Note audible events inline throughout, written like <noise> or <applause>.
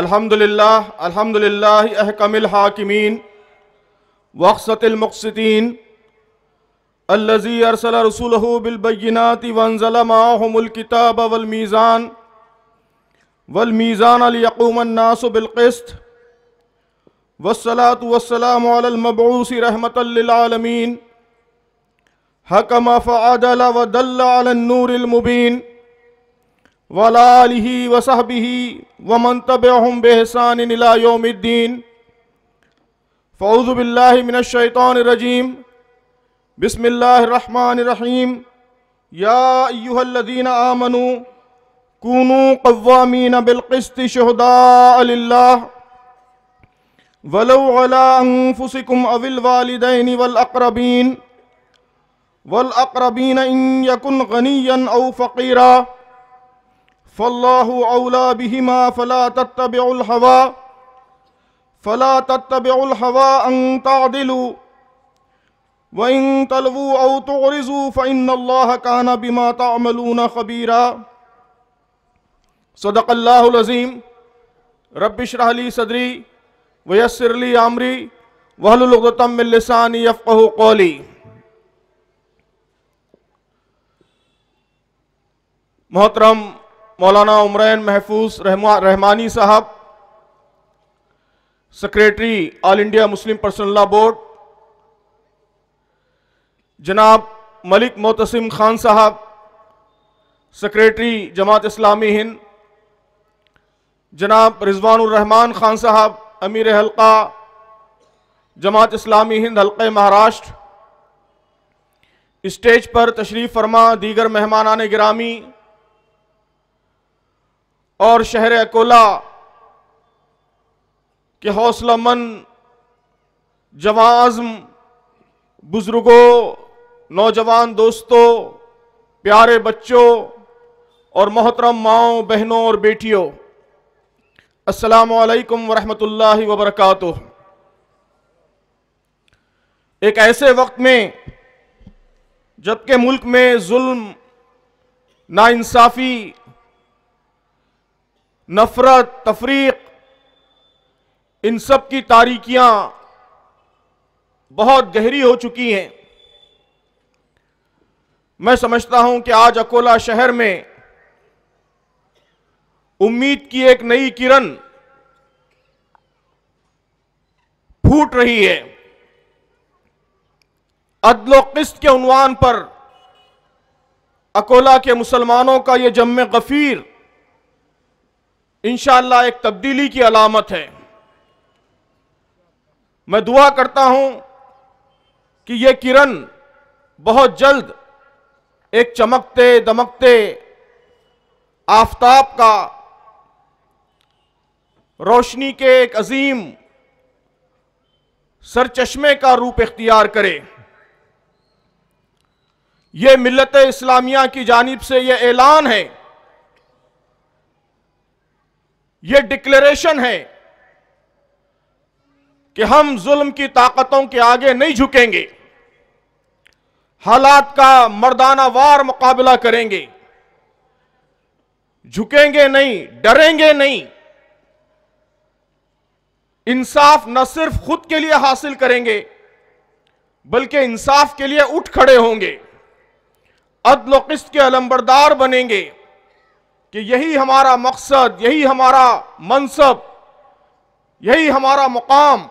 अल्हम्दुलिल्लाह अल्हम्दुलिल्लाह अहकमिल हाकिमीन वक्सतमक़सिन अल्लज़ी अरसल रसूल बिलबैनाति वंज़लमाहमुल्किताब वलमीज़ान वलमीज़ान अलयकूमन्नास बिलक़स्त वसलात वसलामबूसी रहमतमीन हकम फ़ादल वदल्लानूरमबीन वलालि वसहबि व मंतबहम बेहसान योमद्दीन फ़ौज़बिल्लिमिनशैतरजीम बसमीम यादीन आमनु कूनु कवामीन बिलकस्त शहदा वलोलाफुसिकुम अविल वालदेन वलअक़रबीन वलअक़रबीन इन यकुन गनीन अव फ़कीरा फ़ल्ला बिहिमा फ़ला तत्तबलहवा फ़ला तत्तबलहवा अंग तादिलू वइन तलवू अव तोरिजू फ़िन अल्लाह काना बिमा तमलून खबीरा सदक़ल्लाज़ीम रबिशरली सदरी वयसरली आमरी वहलुलतमिलसानी यफ़्क़ कौली मोहतरम मौलाना उमरैन महफूज रहमानी साहब secretary All India Muslim Personal Law Board जनाब मलिक मोतसिम खान साहब सेक्रेटरी जमात इस्लामी हिंद जनाब रिजवानरहमान खान साहब अमीर हल्का जमात इस्लामी हिंद हल्के महाराष्ट्र स्टेज पर तशरीफ़ फरमा दीगर मेहमान ने गिरामी और शहर अकोला के हौसला मंद जवाज़म बुज़ुर्गों नौजवान दोस्तों प्यारे बच्चों और मोहतरम माओ बहनों और बेटियों असलकम वरहमतुल्लाहि वबरकू एक ऐसे वक्त में जबकि मुल्क में जुल्म नाइंसाफ़ी नफरत तफरीक इन सब की तारीकियां बहुत गहरी हो चुकी हैं मैं समझता हूं कि आज अकोला शहर में उम्मीद की एक नई किरण फूट रही है अदलो किस्त के उनवान पर अकोला के मुसलमानों का यह जम गफीर इंशाला एक तब्दीली की अलामत है मैं दुआ करता हूं कि यह किरण बहुत जल्द एक चमकते दमकते आफताब का रोशनी के एक अजीम सरचश्मे का रूप इख्तियार करे यह मिलत इस्लामिया की जानिब से यह ऐलान है यह डिक्लेरेशन है कि हम जुल्म की ताकतों के आगे नहीं झुकेंगे हालात का मर्दाना वार मुकाबला करेंगे झुकेंगे नहीं डरेंगे नहीं इंसाफ न सिर्फ खुद के लिए हासिल करेंगे बल्कि इंसाफ के लिए उठ खड़े होंगे अदल के अलंबरदार बनेंगे कि यही हमारा मकसद यही हमारा मनसब यही हमारा मुकाम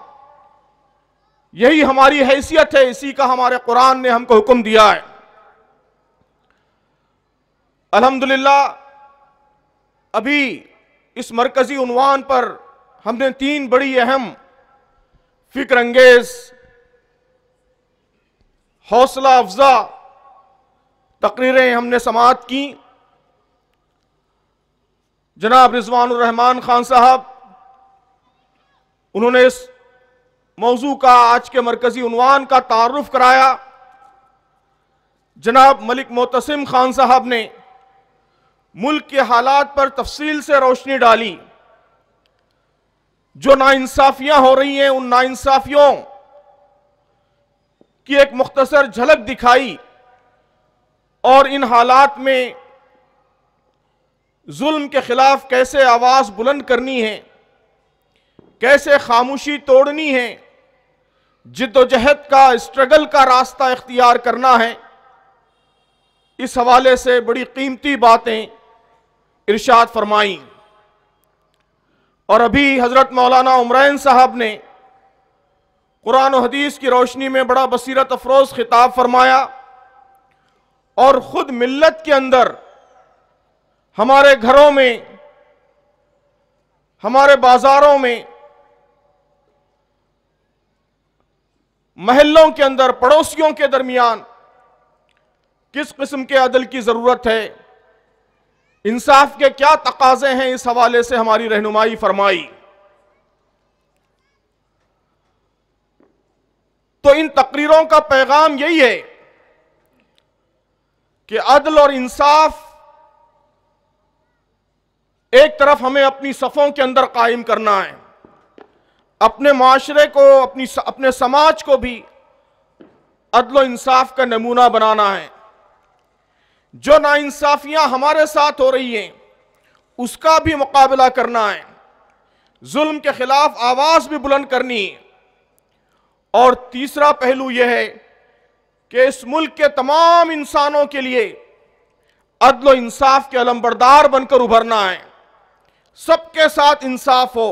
यही हमारी हैसियत है इसी का हमारे कुरान ने हमको हुक्म दिया है अल्हम्दुलिल्लाह अभी इस मरकज़ी उनवान पर हमने तीन बड़ी अहम फिक्र अंगेज हौसला अफजा तकरीरें हमने समाप्त की जनाब रिजवान रहमान खान साहब उन्होंने इस मौजू का आज के मरकजी उनवान का तारफ कराया जनाब मलिक मोतसिम खान साहब ने मुल्क के हालात पर तफसील से रोशनी डाली जो नाइंसाफियां हो रही हैं उन नाइंसाफियों की एक मुख्तसर झलक दिखाई और इन हालात में जुल्म के खिलाफ कैसे आवाज़ बुलंद करनी है कैसे खामोशी तोड़नी है जिद्दोजहद का स्ट्रगल का रास्ता इख्तियार करना है इस हवाले से बड़ी कीमती बातें इरशाद फरमाई और अभी हज़रत मौलाना उमरान साहब ने कुरान हदीस की रोशनी में बड़ा बसीरत अफरोज़ खिताब फरमाया और ख़ुद मिल्लत के अंदर हमारे घरों में हमारे बाजारों में महलों के अंदर पड़ोसियों के दरमियान किस किस्म के अदल की ज़रूरत है इंसाफ के क्या तकाजे हैं इस हवाले से हमारी रहनुमाई फरमाई तो इन तकरीरों का पैगाम यही है कि अदल और इंसाफ एक तरफ हमें अपनी सफ़ों के अंदर कायम करना है अपने माशरे को अपनी अपने समाज को भी अदल इंसाफ का नमूना बनाना है जो नाइंसाफियां हमारे साथ हो रही हैं उसका भी मुकाबला करना है जुल्म के खिलाफ आवाज़ भी बुलंद करनी है और तीसरा पहलू यह है कि इस मुल्क के तमाम इंसानों के लिए अदल इंसाफ के अलम्बरदार बनकर उभरना है सबके साथ इंसाफ हो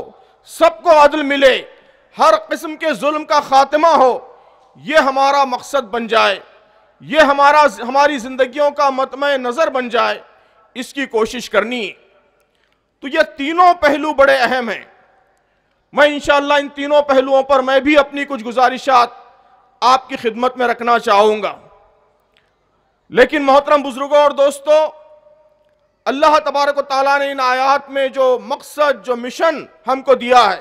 सबको अदल मिले हर किस्म के जुल्म का खात्मा हो ये हमारा मकसद बन जाए ये हमारा हमारी ज़िंदगियों का मतम नज़र बन जाए इसकी कोशिश करनी है तो ये तीनों पहलू बड़े अहम हैं मैं इन इन तीनों पहलुओं पर मैं भी अपनी कुछ गुजारिशात आपकी खिदमत में रखना चाहूँगा लेकिन मोहतरम बुज़ुर्गों और दोस्तों अल्लाह तबारक ताली ने इन आयात में जो मकसद जो मिशन हमको दिया है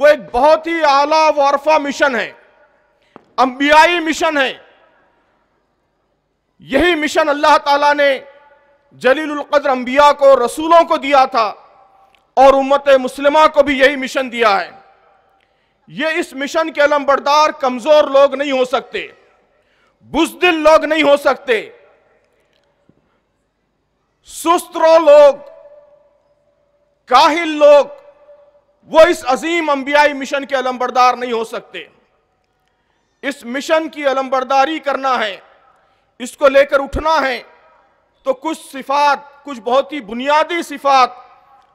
वो एक बहुत ही आला वारफा मिशन है अम्बियाई मिशन है यही मिशन अल्लाह ताला ने जलीलकद्र अंबिया को रसूलों को दिया था और उम्मत मुसलिमा को भी यही मिशन दिया है ये इस मिशन के अलम्बरदार कमज़ोर लोग नहीं हो सकते बुजदिल लोग नहीं हो सकते सुस्तरों लोग काहिल लोग वो इस अजीम अंबियाई मिशन के अलमबरदार नहीं हो सकते इस मिशन की अलमबरदारी करना है इसको लेकर उठना है तो कुछ सिफात कुछ बहुत ही बुनियादी सिफात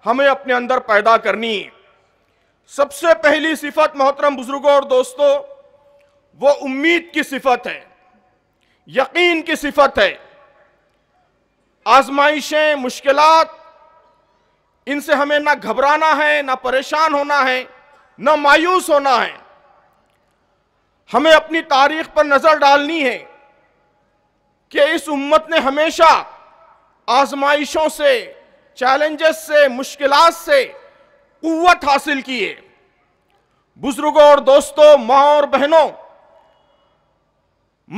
हमें अपने अंदर पैदा करनी है सबसे पहली सिफत मोहतरम बुजुर्गों और दोस्तों वो उम्मीद की सिफत है यकीन की सिफत है आजमाइशें मुश्किल इनसे हमें ना घबराना है ना परेशान होना है ना मायूस होना है हमें अपनी तारीख पर नज़र डालनी है कि इस उम्मत ने हमेशा आजमाइशों से चैलेंजेस से मुश्किल से कुत हासिल की है बुजुर्गों और दोस्तों माँ और बहनों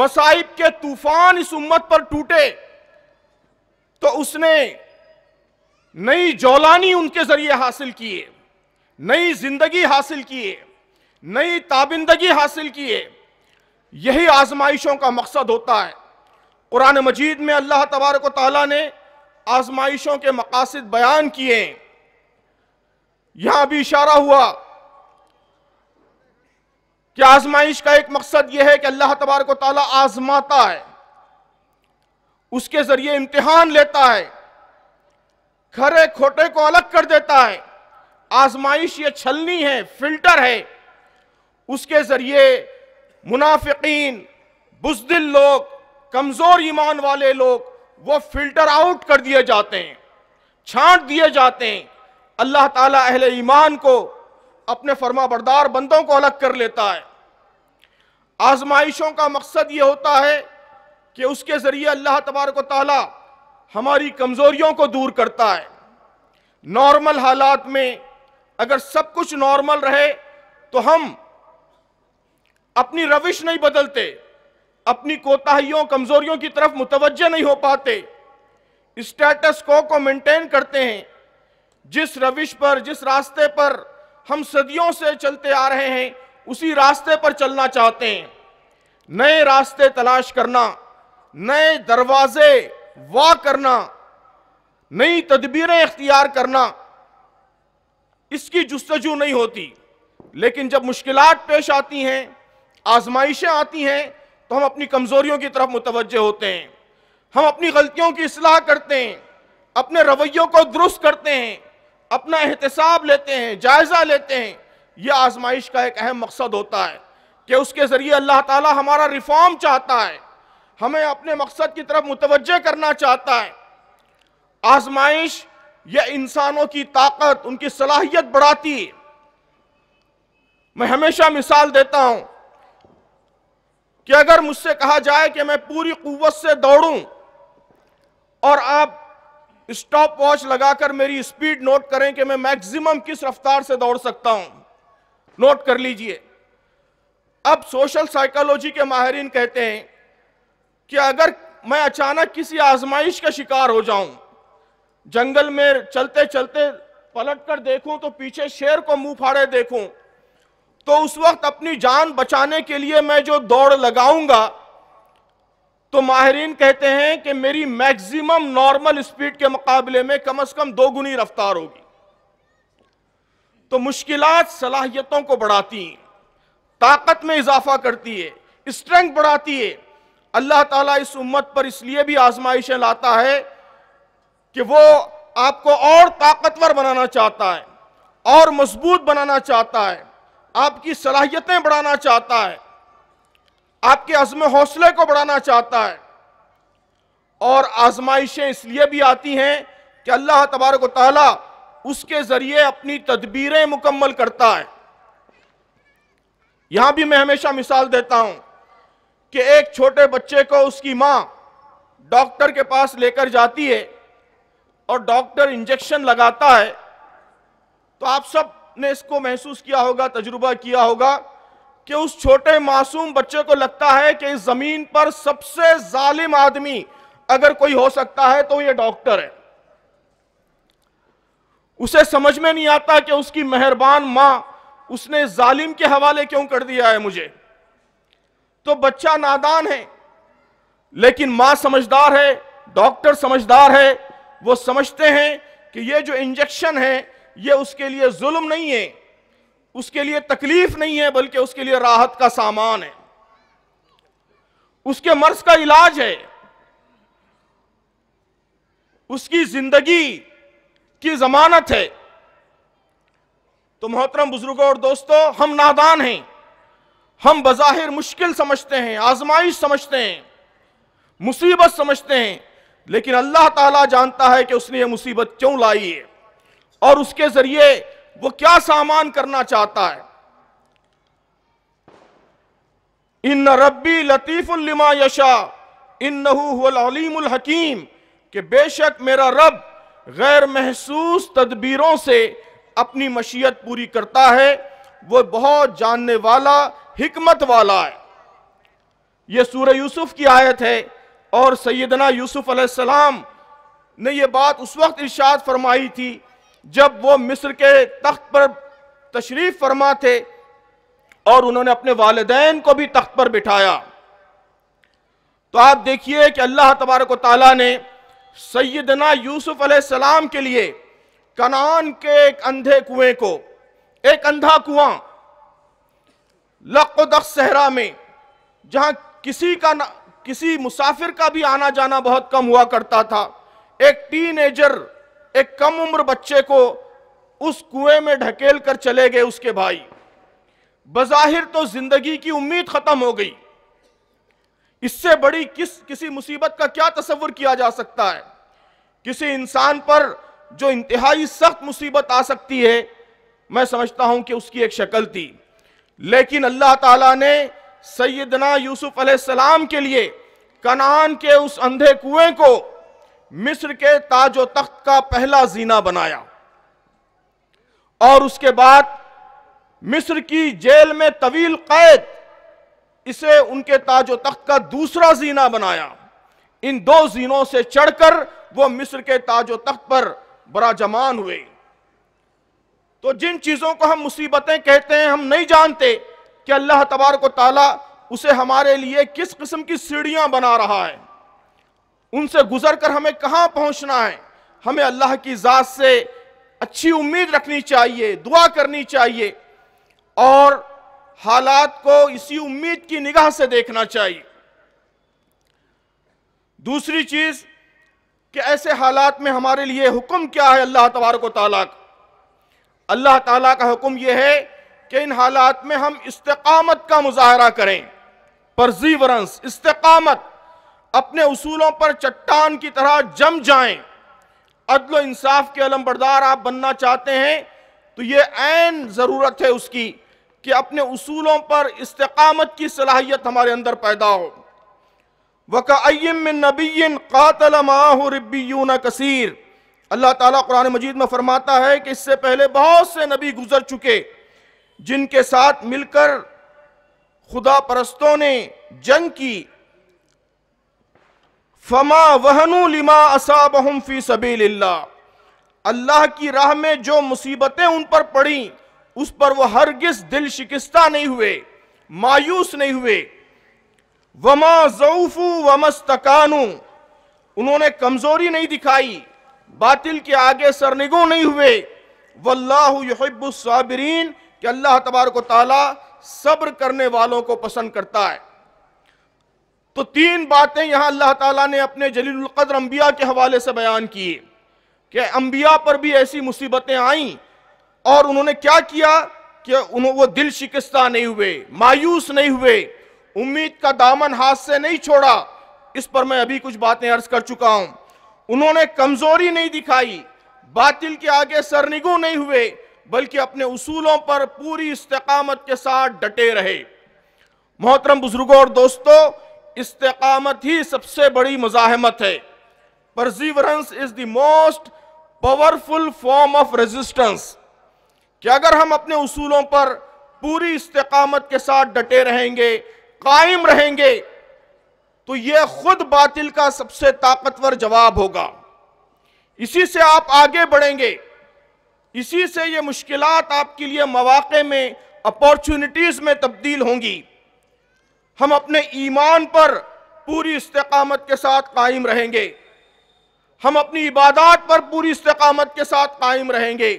मसाइब के तूफान इस उम्मत पर टूटे तो उसने नई जौलानी उनके जरिए हासिल किए नई जिंदगी हासिल किए नई ताबिंदगी हासिल किए यही आजमाइशों का मकसद होता है कुरान मजीद में अल्लाह तबारक ताली ने आजमाइशों के मकासद बयान किए यहां भी इशारा हुआ कि आजमाइश का एक मकसद यह है कि अल्लाह तबारक ताली आजमाता है उसके जरिए इम्तिहान लेता है खरे खोटे को अलग कर देता है आजमाइश ये छलनी है फिल्टर है उसके जरिए मुनाफिकीन बुजदिल लोग कमज़ोर ईमान वाले लोग वो फिल्टर आउट कर दिए जाते हैं छांट दिए जाते हैं अल्लाह ताला अहले ईमान को अपने फरमा बरदार बंदों को अलग कर लेता है आजमाइशों का मकसद ये होता है कि उसके ज़रिए अल्लाह तबारक ताला हमारी कमज़ोरियों को दूर करता है नॉर्मल हालात में अगर सब कुछ नॉर्मल रहे तो हम अपनी रविश नहीं बदलते अपनी कोताहियों कमज़ोरियों की तरफ मुतवजह नहीं हो पाते स्टेटस को को मेंटेन करते हैं जिस रविश पर जिस रास्ते पर हम सदियों से चलते आ रहे हैं उसी रास्ते पर चलना चाहते हैं नए रास्ते तलाश करना नए दरवाजे वा करना नई तदबीरें इख्तियार करना इसकी जस्तजू नहीं होती लेकिन जब मुश्किल पेश आती हैं आजमाइशें आती हैं तो हम अपनी कमज़ोरियों की तरफ मुतवजह होते हैं हम अपनी गलतियों की असलाह करते हैं अपने रवैयों को दुरुस्त करते हैं अपना एहतसाब लेते हैं जायज़ा लेते हैं यह आजमाइश का एक अहम मकसद होता है कि उसके ज़रिए अल्लाह ताला हमारा रिफॉर्म चाहता है हमें अपने मकसद की तरफ मुतवजह करना चाहता है आजमाइश यह इंसानों की ताकत उनकी सलाहियत बढ़ाती है मैं हमेशा मिसाल देता हूं कि अगर मुझसे कहा जाए कि मैं पूरी कुवत से दौड़ूं और आप स्टॉप वॉच लगाकर मेरी स्पीड नोट करें कि मैं मैक्सिमम किस रफ्तार से दौड़ सकता हूं नोट कर लीजिए अब सोशल साइकोलॉजी के माहरीन कहते हैं कि अगर मैं अचानक किसी आजमाइश का शिकार हो जाऊं जंगल में चलते चलते पलट कर देखूं तो पीछे शेर को मुंह फाड़े देखूं तो उस वक्त अपनी जान बचाने के लिए मैं जो दौड़ लगाऊंगा तो माहरीन कहते हैं कि मेरी मैक्सिमम नॉर्मल स्पीड के मुकाबले में कम से कम दो गुनी रफ्तार होगी तो मुश्किलात सलाहियतों को बढ़ाती हैं ताकत में इजाफा करती है स्ट्रेंथ बढ़ाती है अल्लाह ताला इस उम्मत पर इसलिए भी आजमाइशें लाता है कि वो आपको और ताकतवर बनाना चाहता है और मजबूत बनाना चाहता है आपकी सलाहियतें बढ़ाना चाहता है आपके अज़म हौसले को बढ़ाना चाहता है और आजमाइशें इसलिए भी आती हैं कि अल्लाह तबारक ताली उसके ज़रिए अपनी तदबीरें मुकम्मल करता है यहां भी मैं हमेशा मिसाल देता हूँ कि एक छोटे बच्चे को उसकी माँ डॉक्टर के पास लेकर जाती है और डॉक्टर इंजेक्शन लगाता है तो आप सब ने इसको महसूस किया होगा तजुर्बा किया होगा कि उस छोटे मासूम बच्चे को लगता है कि इस जमीन पर सबसे जालिम आदमी अगर कोई हो सकता है तो ये डॉक्टर है उसे समझ में नहीं आता कि उसकी मेहरबान मां उसने जालिम के हवाले क्यों कर दिया है मुझे तो बच्चा नादान है लेकिन मां समझदार है डॉक्टर समझदार है वो समझते हैं कि ये जो इंजेक्शन है ये उसके लिए जुल्म नहीं है उसके लिए तकलीफ नहीं है बल्कि उसके लिए राहत का सामान है उसके मर्ज का इलाज है उसकी जिंदगी की जमानत है तो मोहतरम बुजुर्गों और दोस्तों हम नादान हैं हम बज़ाहिर मुश्किल समझते हैं आजमाइश समझते हैं मुसीबत समझते हैं लेकिन अल्लाह ताला जानता है कि उसने ये मुसीबत क्यों लाई है और उसके ज़रिए वो क्या सामान करना चाहता है इन रब्बी लतीफ़ुल्लिमा यशा इन्नहुल हकीम के बेशक मेरा रब गैर महसूस तदबीरों से अपनी मशीयत पूरी करता है वो बहुत जानने वाला हिकमत वाला है यह सूर्य यूसुफ की आयत है और सैदना यूसुफ अलैहिस्सलाम ने यह बात उस वक्त इर्शाद फरमाई थी जब वो मिस्र के तख्त पर तशरीफ़ फरमा थे और उन्होंने अपने वालदेन को भी तख्त पर बिठाया तो आप देखिए कि अल्लाह तबारक ताली ने सैदना यूसुफ अलैहिस्सलाम के लिए कनान के एक अंधे कुएं को एक अंधा कुआं लक सहरा में जहां किसी का ना, किसी मुसाफिर का भी आना जाना बहुत कम हुआ करता था एक टीनेजर एक कम उम्र बच्चे को उस कुएं में ढकेल कर चले गए उसके भाई बज़ाहिर तो जिंदगी की उम्मीद खत्म हो गई इससे बड़ी किस किसी मुसीबत का क्या तस्वर किया जा सकता है किसी इंसान पर जो इंतहाई सख्त मुसीबत आ सकती है मैं समझता हूं कि उसकी एक शक्ल थी लेकिन अल्लाह ताला ने सैदना यूसुफ अलैहिस्सलाम के लिए कनान के उस अंधे कुएं को मिस्र के ताजो तख्त का पहला जीना बनाया और उसके बाद मिस्र की जेल में तवील कैद इसे उनके ताजो तख्त का दूसरा जीना बनाया इन दो जीनों से चढ़कर वो मिस्र के ताजो तख्त पर बरा जमान हुए तो जिन चीज़ों को हम मुसीबतें कहते हैं हम नहीं जानते कि अल्लाह तबार को ताला उसे हमारे लिए किस किस्म की सीढ़ियाँ बना रहा है उनसे गुजर कर हमें कहाँ पहुँचना है हमें अल्लाह की ज़ात से अच्छी उम्मीद रखनी चाहिए दुआ करनी चाहिए और हालात को इसी उम्मीद की निगाह से देखना चाहिए दूसरी चीज़ कि ऐसे हालात में हमारे लिए हुक्म क्या है अल्लाह तबारक ताला का अल्लाह ताला का हुक्म यह है कि इन हालात में हम इस्तकामत का मुजाहरा करें परजीवरेंस इस्तकामत अपने उसूलों पर चट्टान की तरह जम जाएं अदल इंसाफ के अलमबरदार आप बनना चाहते हैं तो यह ऐन ज़रूरत है उसकी कि अपने उसूलों पर इस्तकामत की सलाहियत हमारे अंदर पैदा हो वक़म नबीन कातल माह रब्बीन कसीर अल्लाह ताला कुरान मजीद में फरमाता है कि इससे पहले बहुत से नबी गुजर चुके जिनके साथ मिलकर खुदा परस्तों ने जंग की फमा वहनु लिमा असाबहम फी सबील अल्लाह की राह में जो मुसीबतें उन पर पड़ी उस पर वो हरगिज दिल शिकस्ता नहीं हुए मायूस नहीं हुए वमा जऊफ़ू वमस्तकानू उन्होंने कमज़ोरी नहीं दिखाई बातिल के आगे सरनिगो नहीं हुए वल्लाबरीन कि अल्लाह तबारक ताला सब्र करने वालों को पसंद करता है तो तीन बातें यहां अल्लाह ताला ने अपने जलीलकद्र अंबिया के हवाले से बयान की कि अंबिया पर भी ऐसी मुसीबतें आईं और उन्होंने क्या किया कि उन्होंने वो दिल शिकस्ता नहीं हुए मायूस नहीं हुए उम्मीद का दामन हाथ से नहीं छोड़ा इस पर मैं अभी कुछ बातें अर्ज कर चुका हूं उन्होंने कमजोरी नहीं दिखाई बातिल के आगे सरनिगु नहीं हुए बल्कि अपने उसूलों पर पूरी इस्तकामत के साथ डटे रहे मोहतरम बुजुर्गों और दोस्तों इस्तकामत ही सबसे बड़ी मजाहमत है perseverance is the most powerful form of resistance कि अगर हम अपने उसूलों पर पूरी इस्तकामत के साथ डटे रहेंगे कायम रहेंगे तो यह खुद बातिल का सबसे ताकतवर जवाब होगा इसी से आप आगे बढ़ेंगे इसी से ये मुश्किल आपके लिए मौाक़े में अपॉर्चुनिटीज़ में तब्दील होंगी हम अपने ईमान पर पूरी इस्तकामत के साथ कायम रहेंगे हम अपनी इबादत पर पूरी इस्तकामत के साथ कायम रहेंगे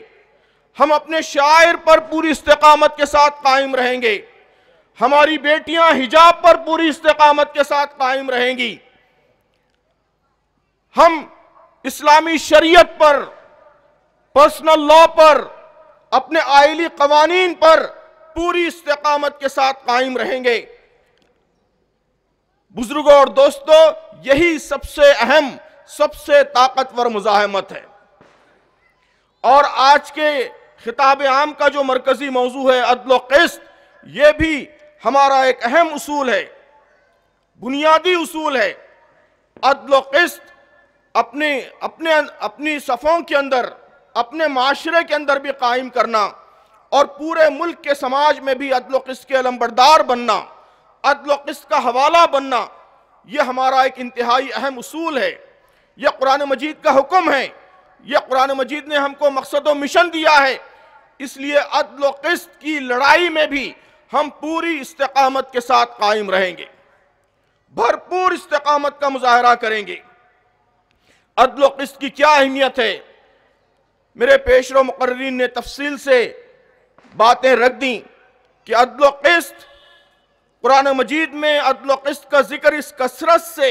हम अपने शायर पर पूरी इस्तकामत के साथ कायम रहेंगे हमारी बेटियां हिजाब पर पूरी इस्तकामत के साथ कायम रहेंगी हम इस्लामी शरीयत पर पर्सनल लॉ पर अपने आयली कवानीन पर पूरी इस्तेकामत के साथ कायम रहेंगे बुजुर्गों और दोस्तों यही सबसे अहम सबसे ताकतवर मुजाहमत है और आज के खिताब आम का जो मरकजी मौजू है अदल किस्त ये भी हमारा एक अहम उसूल है बुनियादी उसूल है अदल किस्त अपने अपने अपनी सफ़ों के अंदर अपने माशरे के अंदर भी कायम करना और पूरे मुल्क के समाज में भी अदल किस्त के अलम्बरदार बनना अदल किस्त का हवाला बनना यह हमारा एक इंतहाई अहम असूल है यह कुरान मजीद का हुक्म है यह कुरान मजीद ने हमको मकसद व मिशन दिया है इसलिए अदल किस्त की लड़ाई में भी हम पूरी इस्तकामत के साथ कायम रहेंगे भरपूर इस्तकामत का मुजाहरा करेंगे अदल किस्त की क्या अहमियत है मेरे पेशर मुकर्रीन ने तफसील से बातें रख दी कि अदल किस्त कुरान मजीद में अदल किस्त का जिक्र इस कसरत से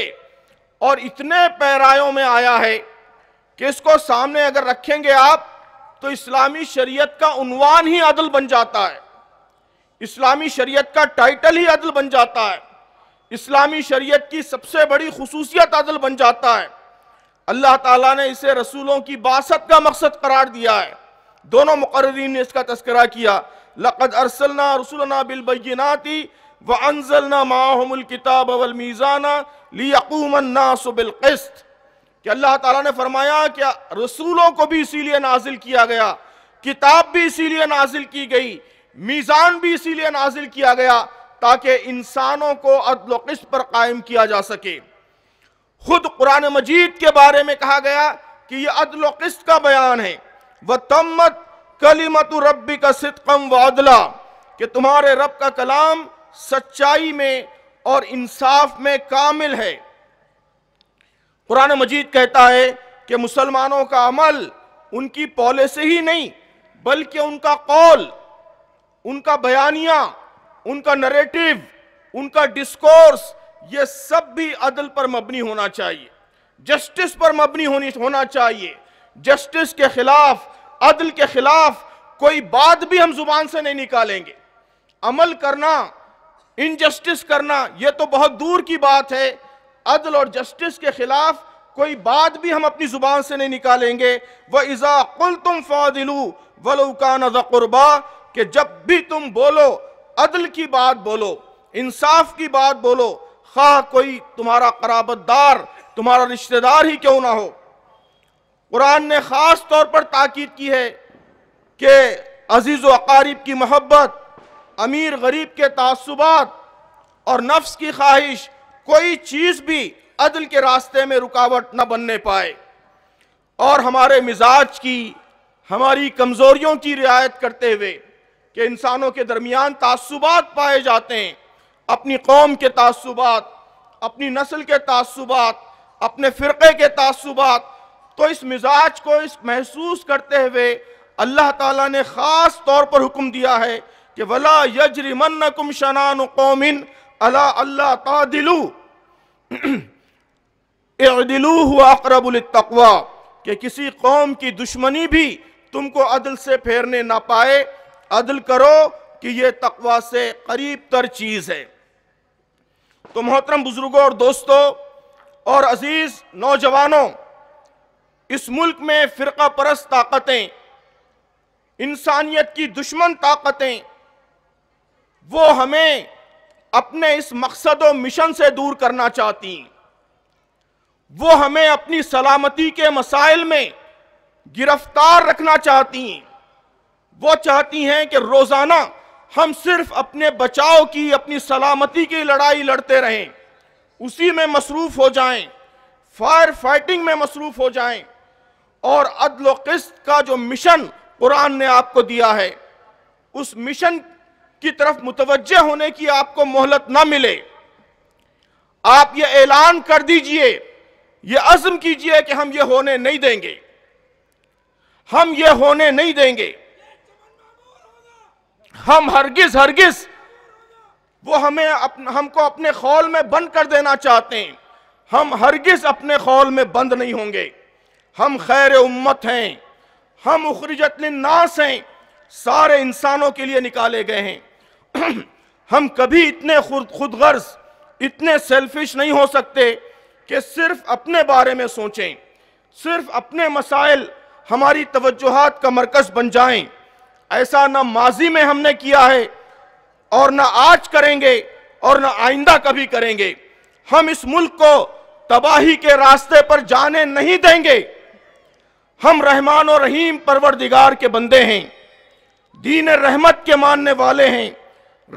और इतने पैरायों में आया है कि इसको सामने अगर रखेंगे आप तो इस्लामी शरीयत का उनवान ही अदल बन जाता है इस्लामी शरीयत का टाइटल ही अदल बन जाता है इस्लामी शरीयत की सबसे बड़ी खसूसियत अदल बन जाता है अल्लाह ताला ने इसे रसूलों की बासत का मकसद करार दिया है दोनों मुकर्रीन ने इसका तस्करा किया लक़द अरसलना रसुलना बिलबैनाती व अनजलना माहमुल किताब अवल मीज़ाना लियकूमन्नासबिलक़स्त कि अल्लाह ताला ने फरमाया कि रसूलों को भी इसीलिए नाजिल किया गया किताब भी इसीलिए नाजिल की गई मीज़ान भी इसीलिए नाजिल किया गया ताकि इंसानों को अदल किस्त पर कायम किया जा सके खुद कुरान मजीद के बारे में कहा गया कि यह अदल किस्त का बयान है व तमत कलीमत रबी का सितकम व अदला कि तुम्हारे रब का कलाम सच्चाई में और इंसाफ में कामिल है कुरान मजीद कहता है कि मुसलमानों का अमल उनकी पॉलिसी ही नहीं बल्कि उनका कौल उनका बयानिया उनका नरेटिव उनका डिस्कोर्स ये सब भी अदल पर मबनी होना चाहिए जस्टिस पर मबनी होनी होना चाहिए जस्टिस के खिलाफ अदल के खिलाफ कोई बात भी हम जुबान से नहीं निकालेंगे अमल करना इनजस्टिस करना यह तो बहुत दूर की बात है अदल और जस्टिस के खिलाफ कोई बात भी हम अपनी जुबान से नहीं निकालेंगे वह इज़ा कुल तुम फादिलू वलुकान कि जब भी तुम बोलो अदल की बात बोलो इंसाफ की बात बोलो खा हाँ, कोई तुम्हारा कराबतदार तुम्हारा रिश्तेदार ही क्यों ना हो कुरान ने ख़ास तौर पर ताकीद की है कि अजीज़ अकारीब की मोहब्बत अमीर गरीब के तसुबात और नफ्स की ख्वाहिश कोई चीज़ भी अदल के रास्ते में रुकावट न बनने पाए और हमारे मिजाज की हमारी कमज़ोरियों की रियायत करते हुए कि इंसानों के दरमियान तसुबात पाए जाते हैं अपनी कौम के तसुबात अपनी नस्ल के तसुबात अपने फ़िरक़े के तसुबात तो इस मिजाज को इस महसूस करते हुए अल्लाह ताला ने ख़ास तौर पर हुक्म दिया है कि वला यजरिमन कुम शनान कौमिन अला अल्लाह तादिलू <clears throat> दिलू हुआ अकरबुलतवा कि किसी कौम की दुश्मनी भी तुमको अदल से फेरने ना पाए अदल करो कि यह तकवा से करीब तर चीज़ है तो मोहतरम बुजुर्गों और दोस्तों और अजीज़ नौजवानों इस मुल्क में फ़िरका परस्त ताकतें इंसानियत की दुश्मन ताकतें वो हमें अपने इस मकसद और मिशन से दूर करना चाहती वो हमें अपनी सलामती के मसाइल में गिरफ्तार रखना चाहती हैं वो चाहती हैं कि रोजाना हम सिर्फ अपने बचाव की अपनी सलामती की लड़ाई लड़ते रहें उसी में मसरूफ़ हो जाएं, फायर फाइटिंग में मसरूफ़ हो जाएं और अदल किस्त का जो मिशन कुरान ने आपको दिया है उस मिशन की तरफ मुतवजह होने की आपको मोहलत ना मिले आप ये ऐलान कर दीजिए ये अज़म कीजिए कि हम ये होने नहीं देंगे हम ये होने नहीं देंगे हम हरगिज हरगिज वो हमें अपन, हमको अपने खौल में बंद कर देना चाहते हैं हम हरगिज अपने खौल में बंद नहीं होंगे हम खैर उम्मत हैं हम उखरिजत नास हैं सारे इंसानों के लिए निकाले गए हैं <clears throat> हम कभी इतने खुद गर्ज इतने सेल्फिश नहीं हो सकते कि सिर्फ अपने बारे में सोचें सिर्फ अपने मसाइल हमारी तवज्जोहात का मरकज़ बन जाएं ऐसा ना माजी में हमने किया है और ना आज करेंगे और ना आइंदा कभी करेंगे हम इस मुल्क को तबाही के रास्ते पर जाने नहीं देंगे हम रहमान और रहीम परवरदिगार के बंदे हैं दीन रहमत के मानने वाले हैं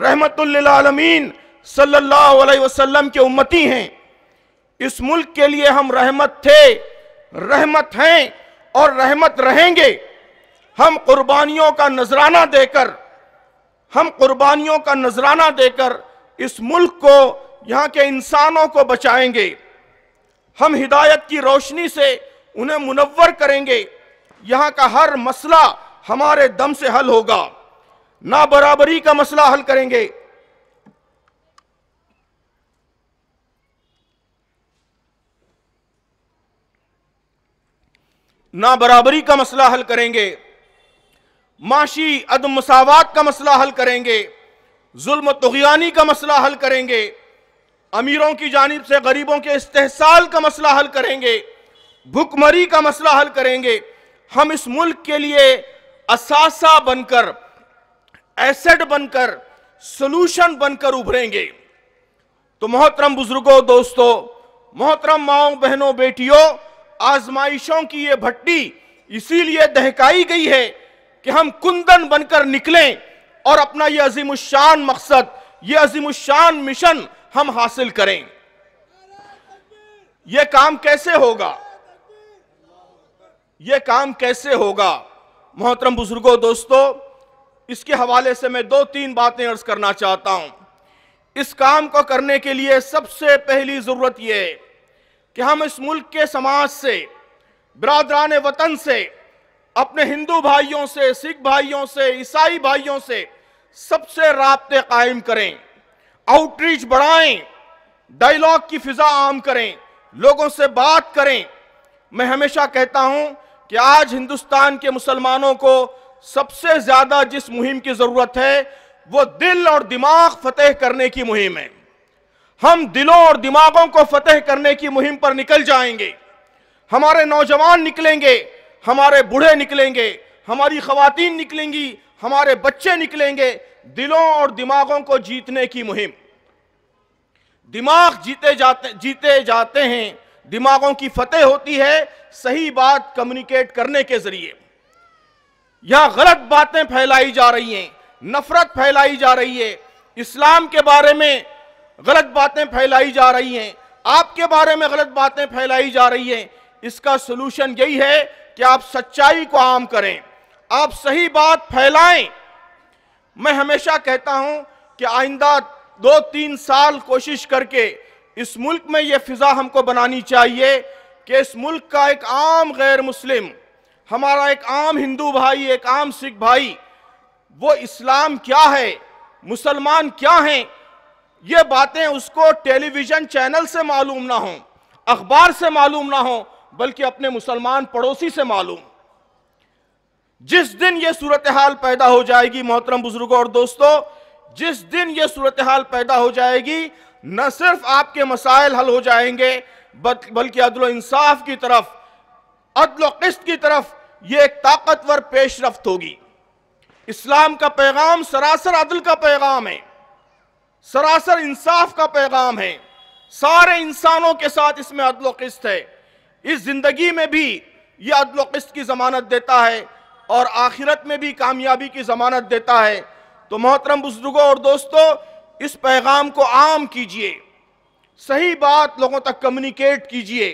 रहमतमीन सल्लल्लाहु अलैहि वसल्लम के उम्मती हैं इस मुल्क के लिए हम रहमत थे रहमत हैं और रहमत रहेंगे हम कुर्बानियों का नजराना देकर हम कुर्बानियों का नजराना देकर इस मुल्क को यहाँ के इंसानों को बचाएंगे हम हिदायत की रोशनी से उन्हें मुनवर करेंगे यहाँ का हर मसला हमारे दम से हल होगा ना बराबरी का मसला हल करेंगे ना बराबरी का मसला हल करेंगे माशी अदम मसावत का मसला हल करेंगे जुल्म तुगयानी का मसला हल करेंगे अमीरों की जानब से गरीबों के इस्तेसाल का मसला हल करेंगे भुखमरी का मसला हल करेंगे हम इस मुल्क के लिए असासा बनकर एसेट बनकर सोलूशन बनकर उभरेंगे तो मोहतरम बुजुर्गों दोस्तों मोहतरम माओ बहनों बेटियों आजमाइशों की ये भट्टी इसीलिए दहकाई गई है कि हम कुंदन बनकर निकलें और अपना यह शान मकसद यह अजीम शान मिशन हम हासिल करें यह काम कैसे होगा यह काम कैसे होगा मोहतरम बुजुर्गों दोस्तों इसके हवाले से मैं दो तीन बातें अर्ज करना चाहता हूं इस काम को करने के लिए सबसे पहली जरूरत यह है कि हम इस मुल्क के समाज से बरादरान वतन से अपने हिंदू भाइयों से सिख भाइयों से ईसाई भाइयों से सबसे रबते कायम करें आउटरीच बढ़ाएं डायलॉग की फिजा आम करें लोगों से बात करें मैं हमेशा कहता हूं कि आज हिंदुस्तान के मुसलमानों को सबसे ज्यादा जिस मुहिम की जरूरत है वो दिल और दिमाग फतेह करने की मुहिम है हम दिलों और दिमागों को फतेह करने की मुहिम पर निकल जाएंगे हमारे नौजवान निकलेंगे हमारे बूढ़े निकलेंगे हमारी खातन निकलेंगी हमारे बच्चे निकलेंगे दिलों और दिमागों को जीतने की मुहिम दिमाग जीते जाते जीते जाते हैं दिमागों की फतेह होती है सही बात कम्युनिकेट करने के जरिए यहां गलत बातें फैलाई जा रही हैं नफरत फैलाई जा रही है इस्लाम के बारे में गलत बातें फैलाई जा रही हैं आपके बारे में गलत बातें फैलाई जा रही हैं इसका सोलूशन यही है कि आप सच्चाई को आम करें आप सही बात फैलाएं मैं हमेशा कहता हूं कि आइंदा दो तीन साल कोशिश करके इस मुल्क में यह फिज़ा हमको बनानी चाहिए कि इस मुल्क का एक आम गैर मुस्लिम हमारा एक आम हिंदू भाई एक आम सिख भाई वो इस्लाम क्या है मुसलमान क्या हैं ये बातें उसको टेलीविज़न चैनल से मालूम ना हो अखबार से मालूम ना हो बल्कि अपने मुसलमान पड़ोसी से मालूम जिस दिन यह सूरत हाल पैदा हो जाएगी मोहतरम बुजुर्गों और दोस्तों जिस दिन यह सूरत हाल पैदा हो जाएगी न सिर्फ आपके मसाइल हल हो जाएंगे बल्कि अदल इंसाफ की तरफ अदल किस्त की तरफ यह एक ताकतवर पेश रफ्त होगी इस्लाम का पैगाम सरासर अदल का पैगाम है सरासर इंसाफ का पैगाम है सारे इंसानों के साथ इसमें अदल किस्त है इस ज़िंदगी में भी ये अदल किस्त की ज़मानत देता है और आखिरत में भी कामयाबी की ज़मानत देता है तो मोहतरम बुजुर्गों और दोस्तों इस पैगाम को आम कीजिए सही बात लोगों तक कम्युनिकेट कीजिए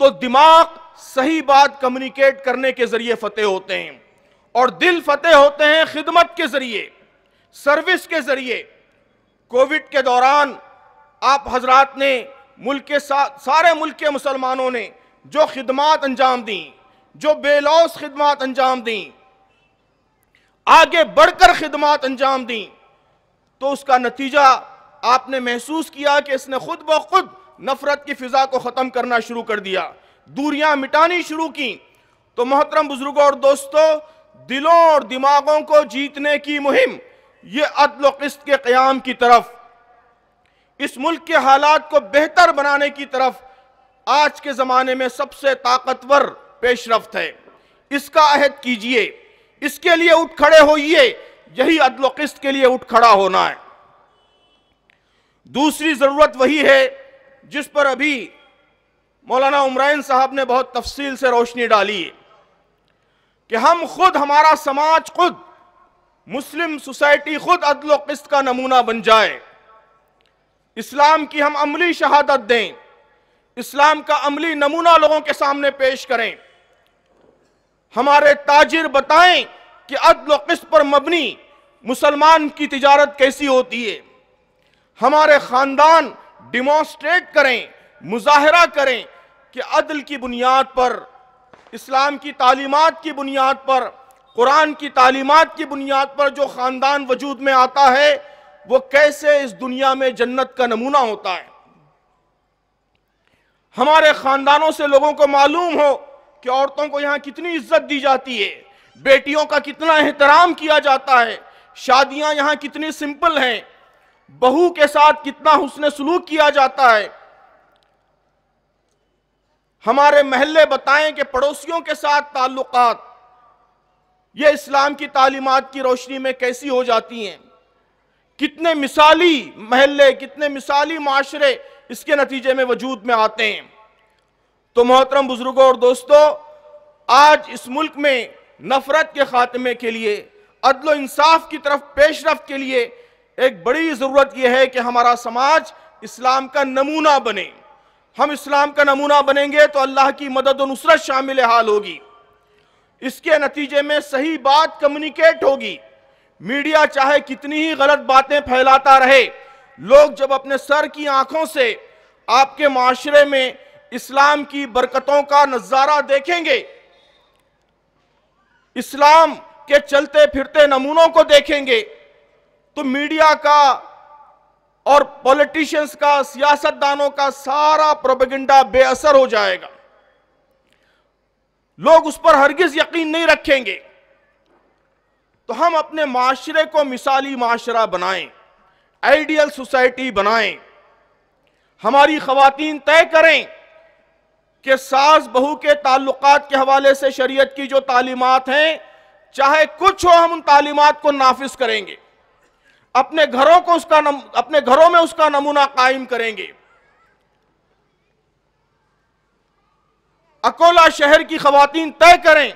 तो दिमाग सही बात कम्युनिकेट करने के ज़रिए फ़तेह होते हैं और दिल फतेह होते हैं खिदमत के ज़रिए सर्विस के ज़रिए कोविड के दौरान आप हजरात ने मुल्क के सा, सारे मुल्क के मुसलमानों ने जो खिदमत अंजाम दी जो बेलौस खिदमत अंजाम दी आगे बढ़कर खिदमत अंजाम दी तो उसका नतीजा आपने महसूस किया कि इसने खुद ब खुद नफरत की फ़िज़ा को ख़त्म करना शुरू कर दिया दूरियां मिटानी शुरू की तो मोहतरम बुजुर्गों और दोस्तों दिलों और दिमागों को जीतने की मुहिम ये अदल किस्त के क़्याम की तरफ इस मुल्क के हालात को बेहतर बनाने की तरफ आज के ज़माने में सबसे ताकतवर पेशरफ है इसका अहद कीजिए इसके लिए उठ खड़े होइए यही अदल किस्त के लिए उठ खड़ा होना है दूसरी ज़रूरत वही है जिस पर अभी मौलाना उमरान साहब ने बहुत तफसील से रोशनी डाली है कि हम खुद हमारा समाज खुद मुस्लिम सोसाइटी खुद अदल किस्त का नमूना बन जाए इस्लाम की हम अमली शहादत दें इस्लाम का अमली नमूना लोगों के सामने पेश करें हमारे ताजिर बताएं कि अदल किस्त पर मबनी मुसलमान की तजारत कैसी होती है हमारे ख़ानदान डिमॉन्स्ट्रेट करें मुजाहरा करें कि अदल की बुनियाद पर इस्लाम की तालीमत की बुनियाद पर कुरान की तालीमत की बुनियाद पर जो ख़ानदान वजूद में आता है वो कैसे इस दुनिया में जन्नत का नमूना होता है हमारे खानदानों से लोगों को मालूम हो कि औरतों को यहां कितनी इज्जत दी जाती है बेटियों का कितना एहतराम किया जाता है शादियां यहां कितनी सिंपल हैं बहू के साथ कितना हुसन सलूक किया जाता है हमारे महल्ले बताएं कि पड़ोसियों के साथ ताल्लुकात ये इस्लाम की तालीमत की रोशनी में कैसी हो जाती हैं कितने मिसाली महल्ले कितने मिसाली माशरे इसके नतीजे में वजूद में आते हैं तो मोहतरम बुजुर्गों और दोस्तों आज इस मुल्क में नफरत के खात्मे के लिए अदल इंसाफ की तरफ पेशरफ के लिए एक बड़ी ज़रूरत यह है कि हमारा समाज इस्लाम का नमूना बने हम इस्लाम का नमूना बनेंगे तो अल्लाह की मदद और नुसरत शामिल हाल होगी इसके नतीजे में सही बात कम्युनिकेट होगी मीडिया चाहे कितनी ही गलत बातें फैलाता रहे लोग जब अपने सर की आंखों से आपके माशरे में इस्लाम की बरकतों का नज़ारा देखेंगे इस्लाम के चलते फिरते नमूनों को देखेंगे तो मीडिया का और पॉलिटिशियंस का सियासतदानों का सारा प्रोपेगेंडा बेअसर हो जाएगा लोग उस पर हरगिज यकीन नहीं रखेंगे तो हम अपने माशरे को मिसाली माशरा बनाएं आइडियल सोसाइटी बनाएं हमारी खातन तय करें कि सास बहू के ताल्लुक के हवाले से शरीयत की जो तालीमत हैं चाहे कुछ हो हम उन तालीमत को नाफिज करेंगे अपने घरों को उसका नम, अपने घरों में उसका नमूना कायम करेंगे अकोला शहर की खातन तय करें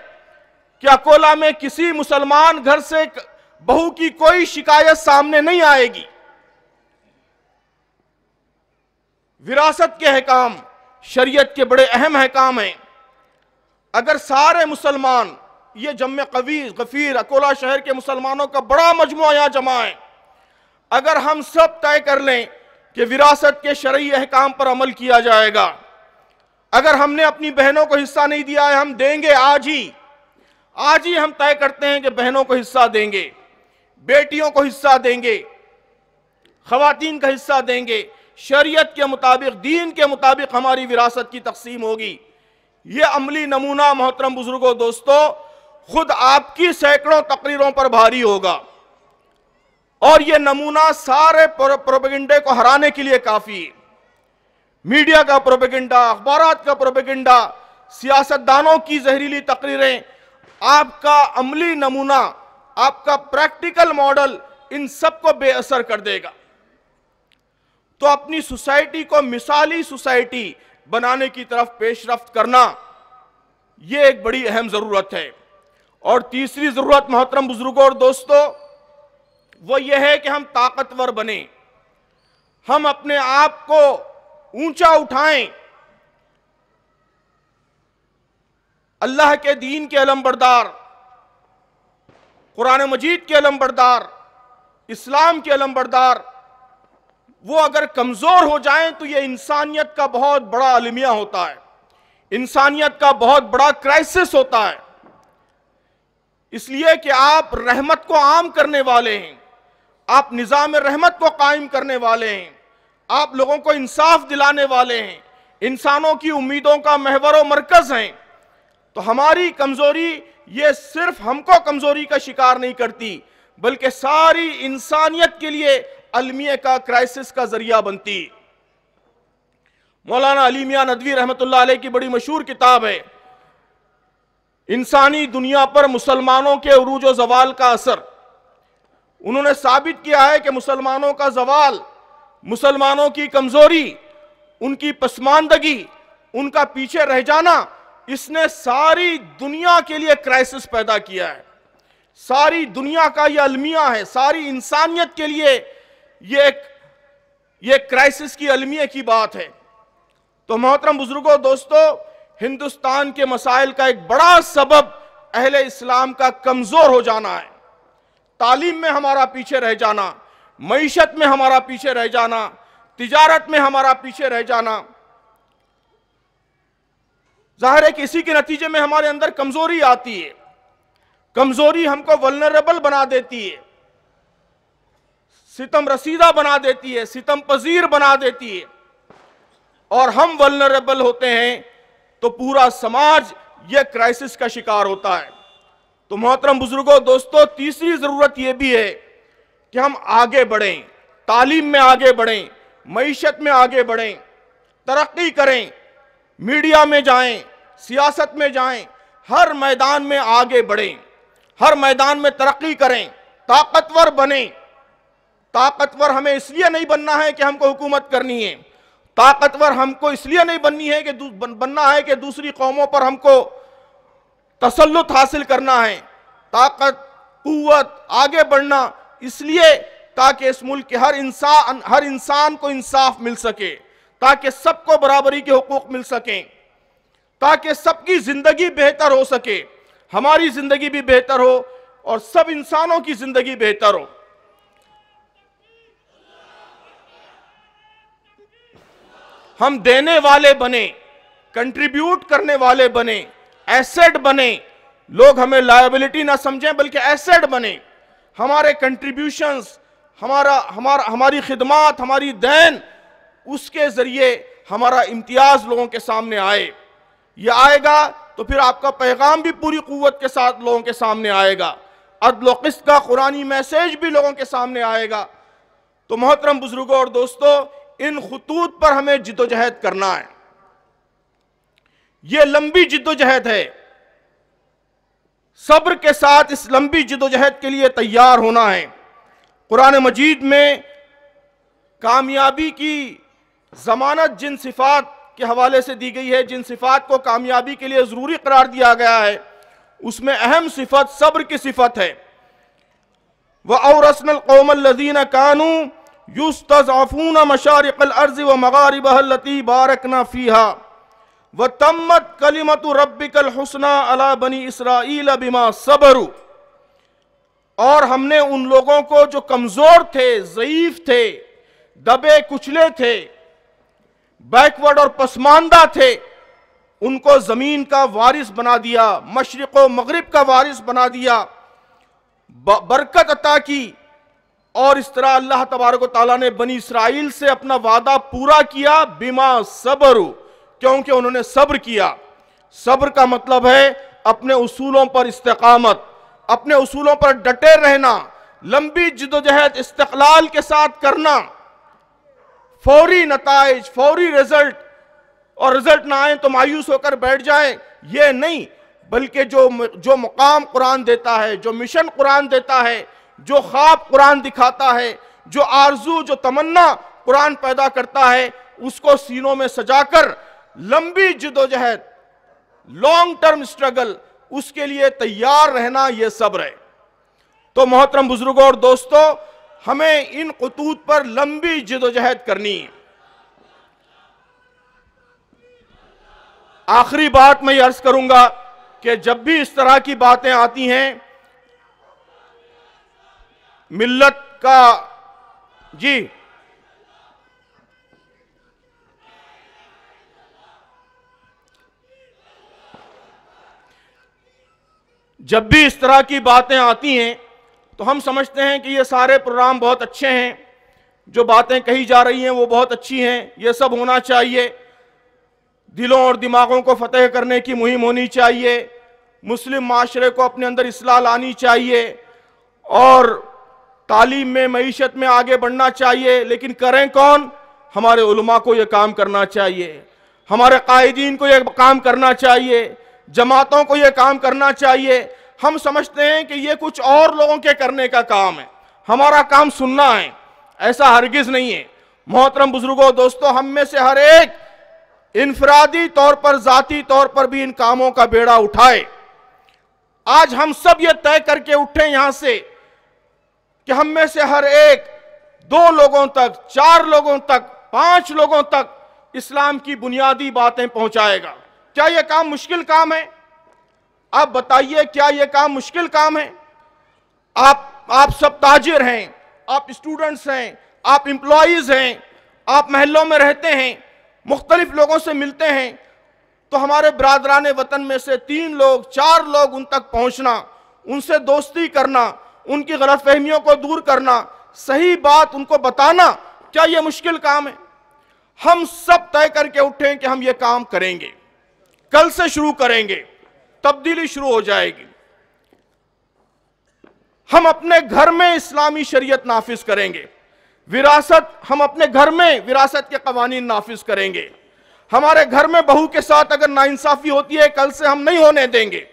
कि अकोला में किसी मुसलमान घर से बहू की कोई शिकायत सामने नहीं आएगी विरासत के अहकाम शरीयत के बड़े अहम अहकाम हैं अगर सारे मुसलमान ये जम कवी गफीर अकोला शहर के मुसलमानों का बड़ा मजमू यहां जमा है अगर हम सब तय कर लें कि विरासत के शरीय अहकाम पर अमल किया जाएगा अगर हमने अपनी बहनों को हिस्सा नहीं दिया है हम देंगे आज ही आज ही हम तय करते हैं कि बहनों को हिस्सा देंगे बेटियों को हिस्सा देंगे खातन का हिस्सा देंगे शरीयत के मुताबिक दीन के मुताबिक हमारी विरासत की तकसीम होगी ये अमली नमूना मोहतरम बुजुर्गों दोस्तों खुद आपकी सैकड़ों तकरीरों पर भारी होगा और यह नमूना सारे प्रोपेगेंडे को हराने के लिए काफी है मीडिया का प्रोपेगेंडा अखबार का प्रोपेगेंडा सियासतदानों की जहरीली तकरीरें आपका अमली नमूना आपका प्रैक्टिकल मॉडल इन सबको बेअसर कर देगा तो अपनी सोसाइटी को मिसाली सोसाइटी बनाने की तरफ पेशरफ करना यह एक बड़ी अहम जरूरत है और तीसरी जरूरत मोहतरम बुजुर्गों और दोस्तों वो यह है कि हम ताकतवर बने हम अपने आप को ऊंचा उठाएं अल्लाह के दीन के बरदार कुरान मजीद के बरदार इस्लाम के बरदार वो अगर कमज़ोर हो जाएं तो ये इंसानियत का बहुत बड़ा अलमिया होता है इंसानियत का बहुत बड़ा क्राइसिस होता है इसलिए कि आप रहमत को आम करने वाले हैं आप निज़ाम रहमत को कायम करने वाले हैं आप लोगों को इंसाफ दिलाने वाले हैं इंसानों की उम्मीदों का महवर व मरकज़ हैं तो हमारी कमज़ोरी ये सिर्फ हमको कमज़ोरी का शिकार नहीं करती बल्कि सारी इंसानियत के लिए अलमिया का क्राइसिस का जरिया बनती मौलाना अलीमिया नदवी रहमत की बड़ी मशहूर किताब है इंसानी दुनिया पर मुसलमानों के अरूज जवाल का असर उन्होंने साबित किया है कि मुसलमानों का जवाल मुसलमानों की कमजोरी उनकी पसमानदगी उनका पीछे रह जाना इसने सारी दुनिया के लिए क्राइसिस पैदा किया है सारी दुनिया का यह अलमिया है सारी इंसानियत के लिए ये एक ये क्राइसिस की अलमिया की बात है तो मोहतरम बुजुर्गों दोस्तों हिंदुस्तान के मसाइल का एक बड़ा सबब अहले इस्लाम का कमज़ोर हो जाना है तालीम में हमारा पीछे रह जाना मीशत में हमारा पीछे रह जाना तिजारत में हमारा पीछे रह जाना जाहिर है कि इसी के नतीजे में हमारे अंदर कमजोरी आती है कमजोरी हमको वलनरेबल बना देती है सितम रसीदा बना देती है सितम पजीर बना देती है और हम वलनरेबल होते हैं तो पूरा समाज यह क्राइसिस का शिकार होता है तो मोहतरम बुजुर्गों दोस्तों तीसरी जरूरत यह भी है कि हम आगे बढ़ें तालीम में आगे बढ़ें मीशत में आगे बढ़ें तरक्की करें मीडिया में जाएं, सियासत में जाएं, हर मैदान में आगे बढ़ें हर मैदान में तरक्की करें ताकतवर बने ताकतवर हमें इसलिए नहीं बनना है कि हमको हुकूमत करनी है ताकतवर हमको इसलिए नहीं बननी है कि बन, बनना है कि दूसरी कौमों पर हमको तसलुत हासिल करना है ताकत कुत आगे बढ़ना इसलिए ताकि इस मुल्क के हर इंसान हर इंसान को इंसाफ मिल सके ताकि सबको बराबरी के हकूक मिल सकें ताकि सबकी ज़िंदगी बेहतर हो सके हमारी ज़िंदगी भी बेहतर हो और सब इंसानों की ज़िंदगी बेहतर हो हम देने वाले बने कंट्रीब्यूट करने वाले बने एसेट बने लोग हमें लायबिलिटी ना समझें बल्कि एसेट बने हमारे कंट्रीब्यूशंस हमारा हमारा हमारी खिदमत हमारी दैन उसके ज़रिए हमारा इम्तियाज़ लोगों के सामने आए यह आएगा तो फिर आपका पैगाम भी पूरी क़वत के साथ लोगों के सामने आएगा अदल किस्त का कुरानी मैसेज भी लोगों के सामने आएगा तो मोहतरम बुजुर्गों और दोस्तों इन खतूत पर हमें जिदोजहद करना है यह लंबी जिदोजहद है सब्र के साथ इस लंबी जिदोजहद के लिए तैयार होना है कुरान मजीद में कामयाबी की जमानत जिन सिफात के हवाले से दी गई है जिन सिफात को कामयाबी के लिए ज़रूरी करार दिया गया है उसमें अहम सिफत सब्र की सिफत है वह औरसन कौमल्लिन कानू तजाफून मशारकल अर्ज़ व मगारबहलती बारकना फ़ीहा व तमत कलीमत रबिकल हसना अला बनी इसराइल बिमा सबरु और हमने उन लोगों को जो कमज़ोर थे ज़यीफ़ थे दबे कुचले थे बैकवर्ड और पसमानदा थे उनको ज़मीन का वारिस बना दिया मशरक़ मगरब का वारिस बना दिया बरकत अता की और इस तरह अल्लाह तबारक तला ने बनी इसराइल से अपना वादा पूरा किया बिमा सबर क्योंकि उन्होंने सब्र किया सब्र का मतलब है अपने उसूलों पर इस्तकामत अपने उसूलों पर डटे रहना लंबी जिदोजहद इस्तलाल के साथ करना फौरी नतज फौरी रिजल्ट और रिजल्ट ना आए तो मायूस होकर बैठ जाए ये नहीं बल्कि जो जो मुकाम कुरान देता है जो मिशन कुरान देता है जो ख्वाब कुरान दिखाता है जो आरजू जो तमन्ना कुरान पैदा करता है उसको सीनों में सजाकर लंबी जदोजहद लॉन्ग टर्म स्ट्रगल उसके लिए तैयार रहना यह सब्र है तो मोहतरम बुजुर्गों और दोस्तों हमें इन खतूत पर लंबी जिदोजहद करनी है आखिरी बात मैं अर्ज करूंगा कि जब भी इस तरह की बातें आती हैं मिल्लत का जी जब भी इस तरह की बातें आती हैं तो हम समझते हैं कि ये सारे प्रोग्राम बहुत अच्छे हैं जो बातें कही जा रही हैं वो बहुत अच्छी हैं ये सब होना चाहिए दिलों और दिमागों को फतेह करने की मुहिम होनी चाहिए मुस्लिम माशरे को अपने अंदर असलाह लानी चाहिए और तालीम में मीशत में आगे बढ़ना चाहिए लेकिन करें कौन हमारे उलमा को ये काम करना चाहिए हमारे कायदीन को ये काम करना चाहिए जमातों को ये काम करना चाहिए हम समझते हैं कि ये कुछ और लोगों के करने का काम है हमारा काम सुनना है ऐसा हरगिज नहीं है मोहतरम बुजुर्गों दोस्तों हम में से हर एक इनफरादी तौर पर जाती तौर पर भी इन कामों का बेड़ा उठाए आज हम सब ये तय करके उठे यहां से कि हम में से हर एक दो लोगों तक चार लोगों तक पांच लोगों तक इस्लाम की बुनियादी बातें पहुंचाएगा क्या यह काम मुश्किल काम है आप बताइए क्या यह काम मुश्किल काम है आप आप सब ताजिर हैं आप स्टूडेंट्स हैं आप इम्प्लॉज हैं आप महलों में रहते हैं मुख्तलिफ लोगों से मिलते हैं तो हमारे बरदरान वतन में से तीन लोग चार लोग उन तक पहुँचना उनसे दोस्ती करना उनकी गलत फहमियों को दूर करना सही बात उनको बताना क्या ये मुश्किल काम है हम सब तय करके उठें कि हम ये काम करेंगे कल से शुरू करेंगे तब्दीली शुरू हो जाएगी हम अपने घर में इस्लामी शरीयत नाफिज करेंगे विरासत हम अपने घर में विरासत के कवानीन नाफिज करेंगे हमारे घर में बहू के साथ अगर नाइंसाफी होती है कल से हम नहीं होने देंगे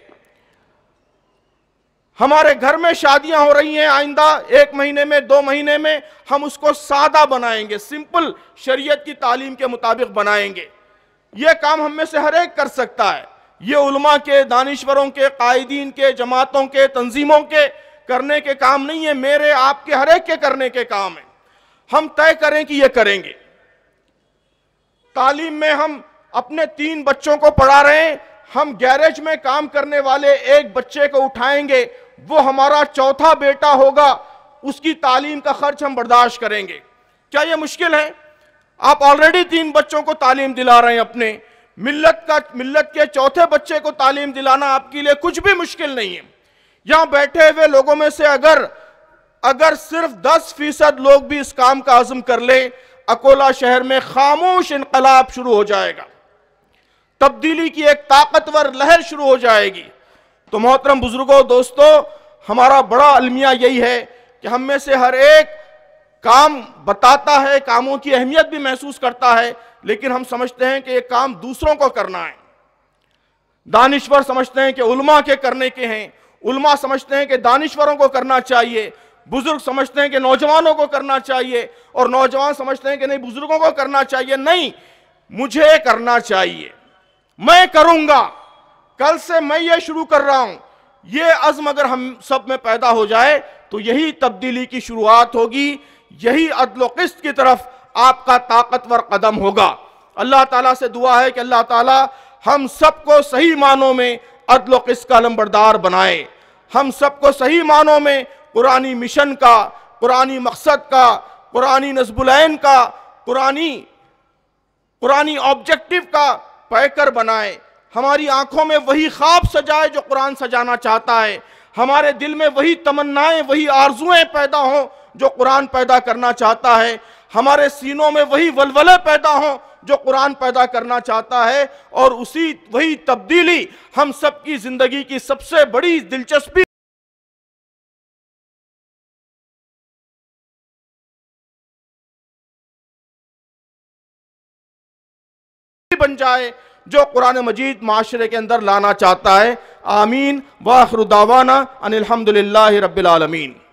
हमारे घर में शादियां हो रही हैं आइंदा एक महीने में दो महीने में हम उसको सादा बनाएंगे सिंपल शरीयत की तालीम के मुताबिक बनाएंगे यह काम हम में से हर एक कर सकता है ये उलमा के दानश्वरों के कायदीन के जमातों के तंजीमों के करने के काम नहीं है मेरे आपके हर एक के करने के काम है हम तय करें कि ये करेंगे तालीम में हम अपने तीन बच्चों को पढ़ा रहे हैं हम गैरेज में काम करने वाले एक बच्चे को उठाएंगे वो हमारा चौथा बेटा होगा उसकी तालीम का खर्च हम बर्दाश्त करेंगे क्या ये मुश्किल है आप ऑलरेडी तीन बच्चों को तालीम दिला रहे हैं अपने मिल्लत का मिल्लत के चौथे बच्चे को तालीम दिलाना आपके लिए कुछ भी मुश्किल नहीं है यहां बैठे हुए लोगों में से अगर अगर सिर्फ दस फीसद लोग भी इस काम का आजम कर ले अकोला शहर में खामोश इनकलाब शुरू हो जाएगा तब्दीली की एक ताकतवर लहर शुरू हो जाएगी तो मोहतरम बुजुर्गों दोस्तों हमारा बड़ा अलमिया यही है कि हम में से हर एक काम बताता है कामों की अहमियत भी महसूस करता है लेकिन हम समझते हैं कि ये काम दूसरों को करना है दानिश्वर समझते हैं कि उलमा के करने के हैं उलमा समझते हैं कि दानिश्वरों को करना चाहिए बुजुर्ग समझते हैं कि नौजवानों को करना चाहिए और नौजवान समझते हैं कि नहीं बुजुर्गों को करना चाहिए नहीं मुझे करना चाहिए मैं करूंगा कल से मैं ये शुरू कर रहा हूं ये अज़म अगर हम सब में पैदा हो जाए तो यही तब्दीली की शुरुआत होगी यही अदल की तरफ आपका ताकतवर कदम होगा अल्लाह ताला से दुआ है कि अल्लाह ताला हम सबको सही मानों में अदल किस का लम्बरदार बनाए हम सबको सही मानों में पुरानी मिशन का पुरानी मकसद का पुरानी नस्बुलैन का पुरानी पुरानी ऑब्जेक्टिव का पैकर बनाए हमारी आंखों में वही ख्वाब सजाए जो कुरान सजाना चाहता है हमारे दिल में वही तमन्नाएं वही आरजुएं पैदा हों जो कुरान पैदा करना चाहता है हमारे सीनों में वही वलवले पैदा हों जो कुरान पैदा करना चाहता है और उसी वही तब्दीली हम सबकी ज़िंदगी की सबसे बड़ी दिलचस्पी बन जाए जो कुरान मजीद माशरे के अंदर लाना चाहता है आमीन वाखरुदावाना अनिलहमदिल्ला आलमीन